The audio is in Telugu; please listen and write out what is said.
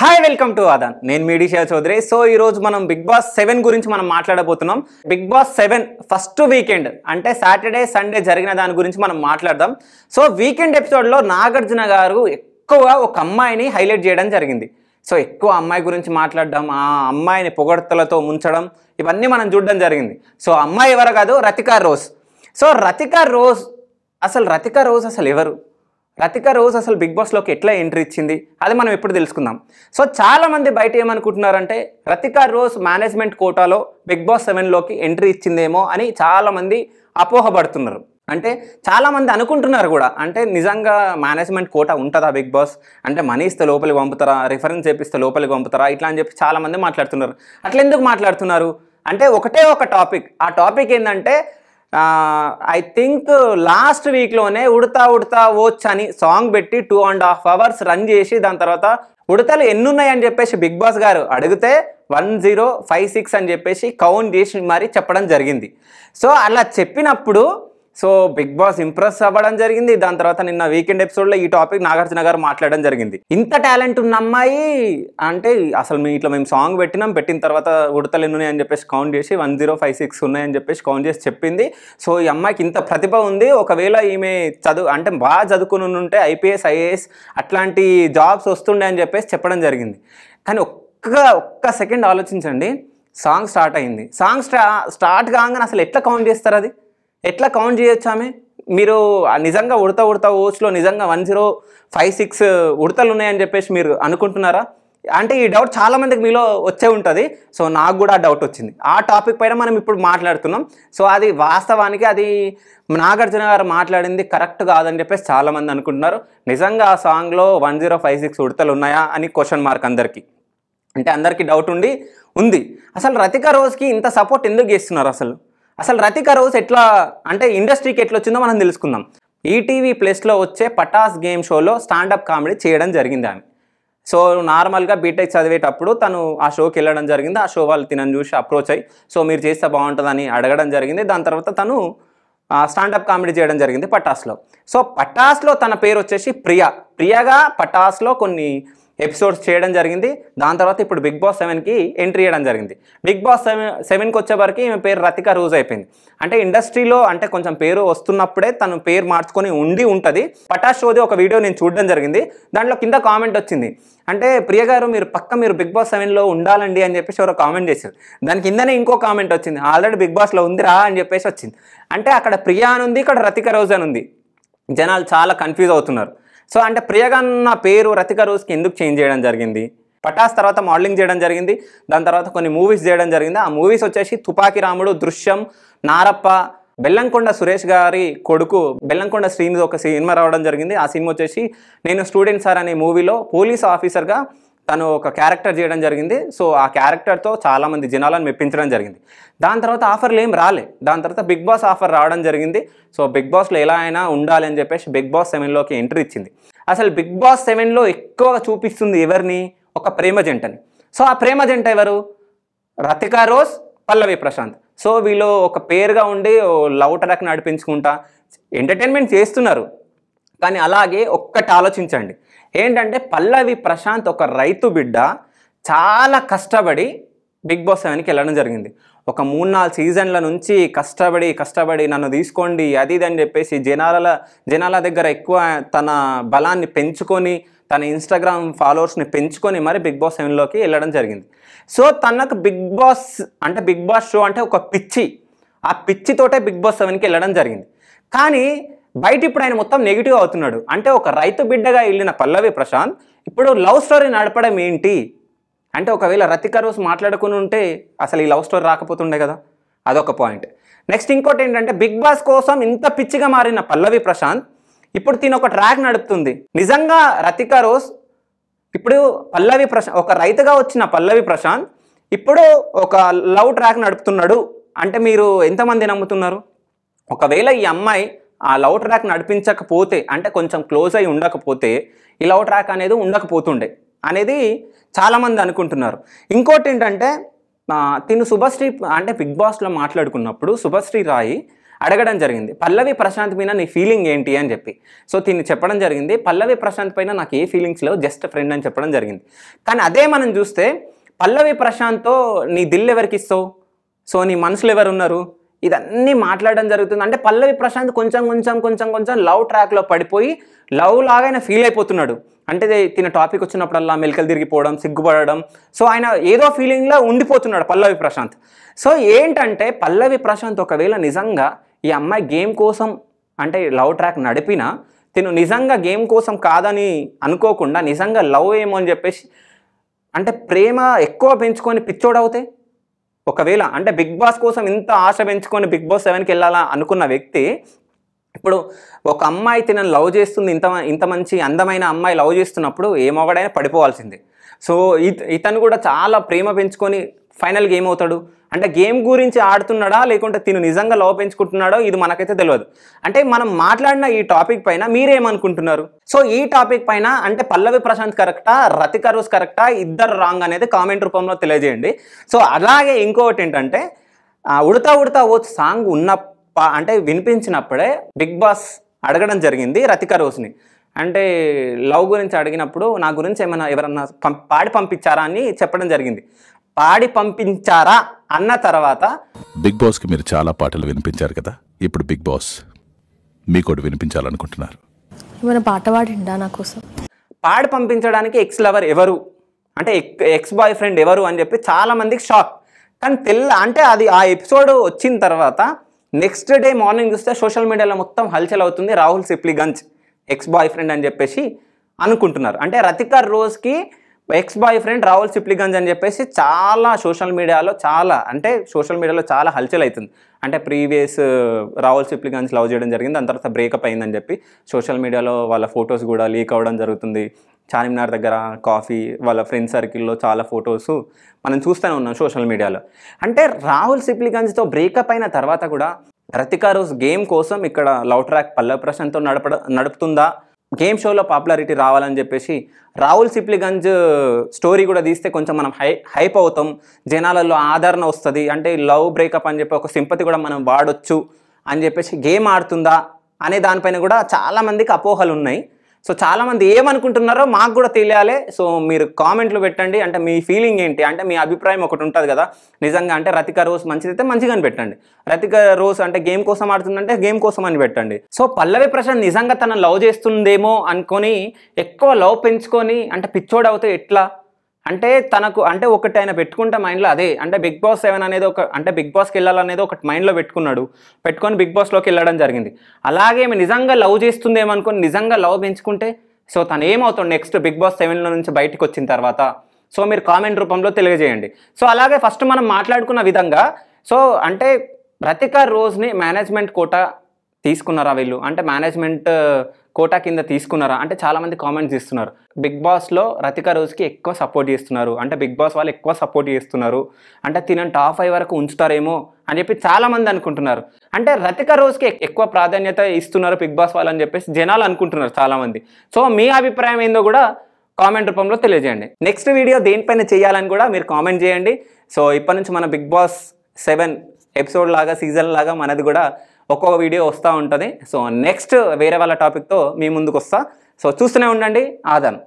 హాయ్ వెల్కమ్ టు అదన్ నేను మీడిషియా చౌదరి సో ఈరోజు మనం బిగ్ బాస్ సెవెన్ గురించి మనం మాట్లాడబోతున్నాం Big Boss seven first weekend అంటే సాటర్డే సండే జరిగిన దాని గురించి మనం మాట్లాడదాం సో వీకెండ్ ఎపిసోడ్లో నాగార్జున గారు ఎక్కువగా ఒక అమ్మాయిని హైలైట్ చేయడం జరిగింది సో ఎక్కువ అమ్మాయి గురించి మాట్లాడడం ఆ అమ్మాయిని పొగడ్తలతో ముంచడం ఇవన్నీ మనం చూడడం జరిగింది సో అమ్మాయి ఎవరు కాదు రతికా రోజ్ సో రతికా రోజ్ అసలు రతికా రోజ్ అసలు ఎవరు లతిక రోజ్ అసలు బిగ్ బాస్లోకి ఎట్లా ఎంట్రీ ఇచ్చింది అది మనం ఎప్పుడు తెలుసుకుందాం సో చాలామంది బయట ఏమనుకుంటున్నారంటే రతిక రోజ్ మేనేజ్మెంట్ కోటాలో బిగ్ బాస్ సెవెన్లోకి ఎంట్రీ ఇచ్చిందేమో అని చాలామంది అపోహపడుతున్నారు అంటే చాలామంది అనుకుంటున్నారు కూడా అంటే నిజంగా మేనేజ్మెంట్ కోట ఉంటుందా బిగ్ బాస్ అంటే మనీ ఇస్తే లోపలికి పంపుతారా రిఫరెన్స్ చేపిస్తే లోపలికి పంపుతారా ఇట్లా అని చెప్పి చాలామంది మాట్లాడుతున్నారు అట్లా ఎందుకు మాట్లాడుతున్నారు అంటే ఒకటే ఒక టాపిక్ ఆ టాపిక్ ఏంటంటే ఐ థింక్ లాస్ట్ వీక్లోనే ఉడతా ఉడతా వచ్చు అని సాంగ్ పెట్టి two and half hours run చేసి దాని తర్వాత ఉడతలు ఎన్నున్నాయని చెప్పేసి బిగ్ బాస్ గారు అడిగితే వన్ జీరో ఫైవ్ సిక్స్ అని చెప్పేసి కౌంట్ చేసి మరి చెప్పడం జరిగింది సో అలా చెప్పినప్పుడు సో బిగ్ బాస్ ఇంప్రెస్ అవ్వడం జరిగింది దాని తర్వాత నిన్న వీకెండ్ ఎపిసోడ్లో ఈ టాపిక్ నాగార్జున గారు మాట్లాడడం జరిగింది ఇంత టాలెంట్ ఉన్న అమ్మాయి అంటే అసలు మీ ఇట్లా మేము సాంగ్ పెట్టినాం పెట్టిన తర్వాత ఉడతలు అని చెప్పేసి కౌంట్ చేసి వన్ జీరో ఫైవ్ సిక్స్ ఉన్నాయని చెప్పేసి కౌంట్ చేసి చెప్పింది సో ఈ అమ్మాయికి ఇంత ప్రతిభ ఉంది ఒకవేళ ఈమె చదువు అంటే బాగా చదువుకుని ఉంటే ఐపీఎస్ ఐఏఎస్ అట్లాంటి జాబ్స్ వస్తుండే అని చెప్పేసి చెప్పడం జరిగింది కానీ ఒక్క ఒక్క సెకండ్ ఆలోచించండి సాంగ్ స్టార్ట్ అయింది సాంగ్ స్టా స్టార్ట్ కాగానే అసలు ఎట్లా కౌంట్ చేస్తారు అది ఎట్లా కౌంట్ చేయొచ్చు ఆమె మీరు నిజంగా ఉడత ఉడత ఓట్స్లో నిజంగా వన్ జీరో ఫైవ్ సిక్స్ ఉడతలు ఉన్నాయని చెప్పేసి మీరు అనుకుంటున్నారా అంటే ఈ డౌట్ చాలామందికి మీలో వచ్చే ఉంటుంది సో నాకు కూడా ఆ డౌట్ వచ్చింది ఆ టాపిక్ పైన మనం ఇప్పుడు మాట్లాడుతున్నాం సో అది వాస్తవానికి అది నాగార్జున గారు మాట్లాడింది కరెక్ట్ కాదని చెప్పేసి చాలామంది అనుకుంటున్నారు నిజంగా ఆ సాంగ్లో వన్ జీరో ఫైవ్ సిక్స్ ఉడతలు ఉన్నాయా అని క్వశ్చన్ మార్క్ అందరికీ అంటే అందరికీ డౌట్ ఉండి ఉంది అసలు రతిక రోజుకి ఇంత సపోర్ట్ ఎందుకు చేస్తున్నారు అసలు అసలు రతిక రోజు ఎట్లా అంటే ఇండస్ట్రీకి ఎట్లా వచ్చిందో మనం తెలుసుకుందాం ఈటీవీ ప్లస్లో వచ్చే పటాస్ గేమ్ షోలో స్టాండప్ కామెడీ చేయడం జరిగింది ఆమె సో నార్మల్గా బీటెక్ చదివేటప్పుడు తను ఆ షోకి వెళ్ళడం జరిగింది ఆ షో వాళ్ళు తినని చూసి అప్రోచ్ అయ్యి సో మీరు చేస్తే బాగుంటుందని అడగడం జరిగింది దాని తర్వాత తను స్టాండప్ కామెడీ చేయడం జరిగింది పటాస్లో సో పటాస్లో తన పేరు వచ్చేసి ప్రియా ప్రియగా పటాస్లో కొన్ని ఎపిసోడ్స్ చేయడం జరిగింది దాని తర్వాత ఇప్పుడు బిగ్ బాస్ సెవెన్కి ఎంట్రీ చేయడం జరిగింది బిగ్ బాస్ సెవెన్ సెవెన్కి వచ్చేవరకు ఈమె పేరు రతిక రోజు అయిపోయింది అంటే ఇండస్ట్రీలో అంటే కొంచెం పేరు వస్తున్నప్పుడే తను పేరు మార్చుకొని ఉండి ఉంటుంది పటాష్ షోది ఒక వీడియో నేను చూడడం జరిగింది దాంట్లో కింద కామెంట్ వచ్చింది అంటే ప్రియ గారు మీరు పక్క మీరు బిగ్ బాస్ సెవెన్లో ఉండాలండి అని చెప్పేసి ఎవరో కామెంట్ చేశారు దాని కిందనే ఇంకో కామెంట్ వచ్చింది ఆల్రెడీ బిగ్ బాస్లో ఉందిరా అని చెప్పేసి వచ్చింది అంటే అక్కడ ప్రియా అని ఉంది ఇక్కడ రతిక రోజు అని ఉంది జనాలు చాలా కన్ఫ్యూజ్ అవుతున్నారు సో అంటే ప్రియగాన్ నా పేరు రతిక రోజుకి ఎందుకు చేంజ్ చేయడం జరిగింది పటాస్ తర్వాత మోడలింగ్ చేయడం జరిగింది దాని తర్వాత కొన్ని మూవీస్ చేయడం జరిగింది ఆ మూవీస్ వచ్చేసి తుపాకీ రాముడు దృశ్యం నారప్ప బెల్లంకొండ సురేష్ గారి కొడుకు బెల్లంకొండ శ్రీని ఒక సినిమా రావడం జరిగింది ఆ సినిమా వచ్చేసి నేను స్టూడెంట్ సార్ అనే మూవీలో పోలీస్ ఆఫీసర్గా తను ఒక క్యారెక్టర్ చేయడం జరిగింది సో ఆ క్యారెక్టర్తో చాలామంది జనాలను మెప్పించడం జరిగింది దాని తర్వాత ఆఫర్లు ఏం రాలే దాని తర్వాత బిగ్ బాస్ ఆఫర్ రావడం జరిగింది సో బిగ్ బాస్లో ఎలా అయినా ఉండాలి అని చెప్పేసి బిగ్ బాస్ సెవెన్లోకి ఎంట్రీ ఇచ్చింది అసలు బిగ్ బాస్ సెవెన్లో ఎక్కువగా చూపిస్తుంది ఎవరిని ఒక ప్రేమ జంటని సో ఆ ప్రేమ జంట ఎవరు రతికా రోజ్ పల్లవి ప్రశాంత్ సో వీళ్ళు ఒక పేరుగా ఉండి లవ్ ట్రాక్ నడిపించుకుంటా ఎంటర్టైన్మెంట్ చేస్తున్నారు కానీ అలాగే ఒక్కటి ఆలోచించండి ఏంటంటే పల్లవి ప్రశాంత్ ఒక రైతు బిడ్డ చాలా కష్టపడి బిగ్ బాస్ సెవెన్కి వెళ్ళడం జరిగింది ఒక మూడు నాలుగు సీజన్ల నుంచి కష్టపడి కష్టపడి నన్ను తీసుకోండి అది ఇది అని చెప్పేసి జనాల జనాల దగ్గర ఎక్కువ తన బలాన్ని పెంచుకొని తన ఇన్స్టాగ్రామ్ ఫాలోవర్స్ని పెంచుకొని మరి బిగ్ బాస్ సెవెన్లోకి వెళ్ళడం జరిగింది సో తనకు బిగ్ బాస్ అంటే బిగ్ బాస్ షో అంటే ఒక పిచ్చి ఆ పిచ్చితోటే బిగ్ బాస్ సెవెన్కి వెళ్ళడం జరిగింది కానీ బయట ఇప్పుడు ఆయన మొత్తం నెగిటివ్ అవుతున్నాడు అంటే ఒక రైతు బిడ్డగా వెళ్ళిన పల్లవి ప్రశాంత్ ఇప్పుడు లవ్ స్టోరీ నడపడం ఏంటి అంటే ఒకవేళ రతిక రోజు మాట్లాడుకుని ఉంటే అసలు ఈ లవ్ స్టోరీ రాకపోతుండే కదా అదొక పాయింట్ నెక్స్ట్ ఇంకోటి ఏంటంటే బిగ్ బాస్ కోసం ఇంత పిచ్చిగా మారిన పల్లవి ప్రశాంత్ ఇప్పుడు తిన ఒక ట్రాక్ నడుపుతుంది నిజంగా రతిక రోజ్ ఇప్పుడు పల్లవి ప్రశాంత్ ఒక రైతుగా వచ్చిన పల్లవి ప్రశాంత్ ఇప్పుడు ఒక లవ్ ట్రాక్ నడుపుతున్నాడు అంటే మీరు ఎంతమంది నమ్ముతున్నారు ఒకవేళ ఈ అమ్మాయి ఆ లవ్ ట్రాక్ నడిపించకపోతే అంటే కొంచెం క్లోజ్ అయి ఉండకపోతే ఈ లవ్ ట్రాక్ అనేది ఉండకపోతుండే అనేది చాలామంది అనుకుంటున్నారు ఇంకోటి ఏంటంటే తిను శుభశ్రీ అంటే బిగ్ బాస్లో మాట్లాడుకున్నప్పుడు శుభశ్రీ రాయి అడగడం జరిగింది పల్లవి ప్రశాంత్ మీద నీ ఫీలింగ్ ఏంటి అని చెప్పి సో దీన్ని చెప్పడం జరిగింది పల్లవి ప్రశాంత్ పైన నాకు ఏ ఫీలింగ్స్ లేవు జస్ట్ ఫ్రెండ్ అని చెప్పడం జరిగింది కానీ అదే మనం చూస్తే పల్లవి ప్రశాంత్తో నీ దిల్ ఎవరికి ఇస్తావు సో నీ మనసులో ఎవరున్నారు ఇదన్నీ మాట్లాడడం జరుగుతుంది అంటే పల్లవి ప్రశాంత్ కొంచెం కొంచెం కొంచెం కొంచెం లవ్ ట్రాక్లో పడిపోయి లవ్ లాగా ఫీల్ అయిపోతున్నాడు అంటే తిన టాపిక్ వచ్చినప్పుడల్లా మెలికలు తిరిగిపోవడం సిగ్గుపడడం సో ఆయన ఏదో ఫీలింగ్లో ఉండిపోతున్నాడు పల్లవి ప్రశాంత్ సో ఏంటంటే పల్లవి ప్రశాంత్ ఒకవేళ నిజంగా ఈ అమ్మాయి గేమ్ కోసం అంటే లవ్ ట్రాక్ నడిపినా తిను నిజంగా గేమ్ కోసం కాదని అనుకోకుండా నిజంగా లవ్ ఏమో అని చెప్పేసి అంటే ప్రేమ ఎక్కువ పెంచుకొని పిచ్చోడవుతాయి ఒకవేళ అంటే బిగ్ బాస్ కోసం ఇంత ఆశ పెంచుకొని బిగ్ బాస్ సెవెన్కి వెళ్ళాలా అనుకున్న వ్యక్తి ఇప్పుడు ఒక అమ్మాయి తినని లవ్ చేస్తుంది ఇంత ఇంత మంచి అందమైన అమ్మాయి లవ్ చేస్తున్నప్పుడు ఏ మొగడైనా పడిపోవాల్సిందే సో ఇతను కూడా చాలా ప్రేమ పెంచుకొని ఫైనల్ గేమ్ అవుతాడు అంటే గేమ్ గురించి ఆడుతున్నాడా లేకుంటే తిను నిజంగా లవ్ పెంచుకుంటున్నాడో ఇది మనకైతే తెలియదు అంటే మనం మాట్లాడిన ఈ టాపిక్ పైన మీరేమనుకుంటున్నారు సో ఈ టాపిక్ పైన అంటే పల్లవి ప్రశాంత్ కరెక్టా రతిక రోజ్ కరెక్టా ఇద్దరు రాంగ్ అనేది కామెంట్ రూపంలో తెలియజేయండి సో అలాగే ఇంకోటి ఏంటంటే ఉడతా ఉడతా ఓ సాంగ్ ఉన్న అంటే వినిపించినప్పుడే బిగ్ బాస్ అడగడం జరిగింది రతిక రోజ్ని అంటే లవ్ గురించి అడిగినప్పుడు నా గురించి ఏమైనా ఎవరన్నా పాడి పంపించారా అని చెప్పడం జరిగింది పాడి పంపించారా అన్న తర్వాత బిగ్ కి మీరు చాలా పాటలు వినిపించారు కదా ఇప్పుడు బిగ్ బాస్ మీకు వినిపించాలనుకుంటున్నారు ఏమైనా పాట పాడిండా నా కోసం పాడి పంపించడానికి ఎక్స్ లవర్ ఎవరు అంటే ఎక్స్ బాయ్ ఫ్రెండ్ ఎవరు అని చెప్పి చాలామందికి షాక్ కానీ తెల్ల అంటే అది ఆ ఎపిసోడ్ వచ్చిన తర్వాత నెక్స్ట్ డే మార్నింగ్ చూస్తే సోషల్ మీడియాలో మొత్తం హల్చల్ అవుతుంది Rahul Sipligunj ex boyfriend అని చెప్పేసి అనుకుంటున్నారు అంటే రతికర్ రోజ్కి ex boyfriend Rahul Sipligunj అని చెప్పేసి చాలా సోషల్ మీడియాలో చాలా అంటే సోషల్ మీడియాలో చాలా హల్చల్ అవుతుంది అంటే ప్రీవియస్ రాహుల్ సిప్లిగంజ్ లవ్ చేయడం జరిగింది దాని తర్వాత బ్రేకప్ అయిందని చెప్పి సోషల్ మీడియాలో వాళ్ళ ఫొటోస్ కూడా లీక్ అవ్వడం జరుగుతుంది చార్మినార్ దగ్గర కాఫీ వాళ్ళ ఫ్రెండ్ సర్కిల్లో చాలా ఫొటోస్ మనం చూస్తూనే ఉన్నాం సోషల్ మీడియాలో అంటే రాహుల్ సిప్లిగంజ్తో బ్రేకప్ అయిన తర్వాత కూడా రతికా రోజ్ గేమ్ కోసం ఇక్కడ లవ్ ట్రాక్ పల్లవ ప్రశాంత్తో నడప నడుపుతుందా గేమ్ షోలో పాపులారిటీ రావాలని చెప్పేసి రాహుల్ సిప్లిగంజ్ స్టోరీ కూడా తీస్తే కొంచెం మనం హై హైప్ అవుతాం జనాలలో ఆదరణ వస్తుంది అంటే లవ్ బ్రేకప్ అని చెప్పి ఒక సింపతి కూడా మనం వాడొచ్చు అని చెప్పేసి గేమ్ ఆడుతుందా అనే దానిపైన కూడా చాలామందికి అపోహలు ఉన్నాయి సో చాలామంది ఏమనుకుంటున్నారో మాకు కూడా తెలియాలి సో మీరు కామెంట్లు పెట్టండి అంటే మీ ఫీలింగ్ ఏంటి అంటే మీ అభిప్రాయం ఒకటి ఉంటుంది కదా నిజంగా అంటే రతిక రోజ్ మంచిదైతే అని పెట్టండి రతిక రోజ్ అంటే గేమ్ కోసం ఆడుతుందంటే గేమ్ కోసం అని పెట్టండి సో పల్లవి ప్రశాంత్ నిజంగా తన లవ్ చేస్తుందేమో అనుకొని ఎక్కువ లవ్ పెంచుకొని అంటే పిచ్చోడవుతే ఎట్లా అంటే తనకు అంటే ఒకటి ఆయన పెట్టుకుంటే మైండ్లో అదే అంటే బిగ్ బాస్ సెవెన్ అనేది ఒక అంటే బిగ్ బాస్కి వెళ్ళాలనేది ఒకటి మైండ్లో పెట్టుకున్నాడు పెట్టుకొని బిగ్ బాస్లోకి వెళ్ళడం జరిగింది అలాగే నిజంగా లవ్ చేస్తుందేమనుకుని నిజంగా లవ్ పెంచుకుంటే సో తను ఏమవుతుంది నెక్స్ట్ బిగ్ బాస్ సెవెన్లో నుంచి బయటకు వచ్చిన తర్వాత సో మీరు కామెంట్ రూపంలో తెలియజేయండి సో అలాగే ఫస్ట్ మనం మాట్లాడుకున్న విధంగా సో అంటే ప్రతిక రోజుని మేనేజ్మెంట్ కోట తీసుకున్నారా వీళ్ళు అంటే మేనేజ్మెంట్ కోటా కింద తీసుకున్నారా అంటే చాలామంది కామెంట్స్ ఇస్తున్నారు బిగ్ బాస్లో రతిక రోజుకి ఎక్కువ సపోర్ట్ చేస్తున్నారు అంటే బిగ్ బాస్ వాళ్ళు ఎక్కువ సపోర్ట్ చేస్తున్నారు అంటే తినని టాప్ ఫైవ్ వరకు ఉంచుతారేమో అని చెప్పి చాలామంది అనుకుంటున్నారు అంటే రతిక రోజుకి ఎక్కువ ప్రాధాన్యత ఇస్తున్నారు బిగ్ బాస్ వాళ్ళు అని చెప్పేసి జనాలు అనుకుంటున్నారు చాలామంది సో మీ అభిప్రాయం ఏందో కూడా కామెంట్ రూపంలో తెలియజేయండి నెక్స్ట్ వీడియో దేనిపైన చేయాలని కూడా మీరు కామెంట్ చేయండి సో ఇప్పటి నుంచి మన బిగ్ బాస్ సెవెన్ ఎపిసోడ్ లాగా సీజన్ లాగా మనది కూడా ఒక్కొక్క వీడియో వస్తూ ఉంటుంది సో నెక్స్ట్ వేరే వాళ్ళ టాపిక్తో మీ ముందుకు వస్తా సో చూస్తూనే ఉండండి ఆదాన్